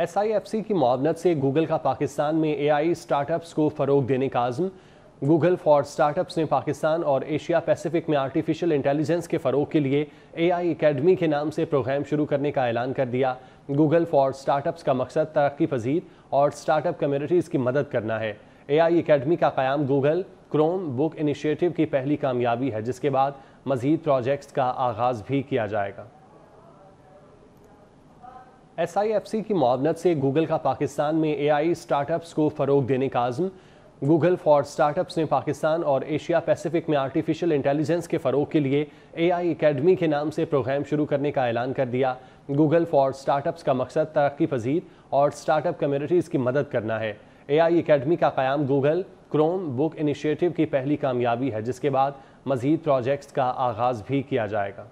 S की मावनत से Google का पाकिस्तान में ए आई स्टार्टअप्स को फ़रोग देने का आज़म गूगल फॉर स्टार्टअप्स ने पाकिस्तान और एशिया पैसिफिक में आर्टिफिशियल इंटेलिजेंस के फ़रोग के लिए ए आई अकेडमी के नाम से प्रोग्राम शुरू करने का ऐलान कर दिया गूगल फॉर स्टार्टअप्स का मकसद तरक्की पजीर और स्टार्टअप कम्यूनिटीज़ की मदद करना है ए आई अकेडमी का क्याम गूगल क्रोम बुक इनिशिएटिव की पहली कामयाबी है जिसके बाद मजीद प्रोजेक्ट्स का आगाज़ भी किया जाएगा एस आई एफ़ सी की मावनत से गूगल का पाकिस्तान में ए आई स्टार्टअप्स को फ़रोग देने का आज़म गूगल फॉर स्टार्टअप्स ने पाकिस्तान और एशिया पैसिफिक में आर्टिफिशियल इंटेलिजेंस के फ़रोग के लिए आई अकेडमी के नाम से प्रोग्राम शुरू करने का ऐलान कर दिया गूगल फॉर स्टार्टअप्स का मकसद तरक्की पजीर और स्टार्टअप कम्यूनिटीज़ की मदद करना है ए आई अकेडमी का क्याम गूगल क्रोम बुक इनिशियटिव की पहली कामयाबी है जिसके बाद मजीद प्रोजेक्ट्स का आगाज़ भी किया जाएगा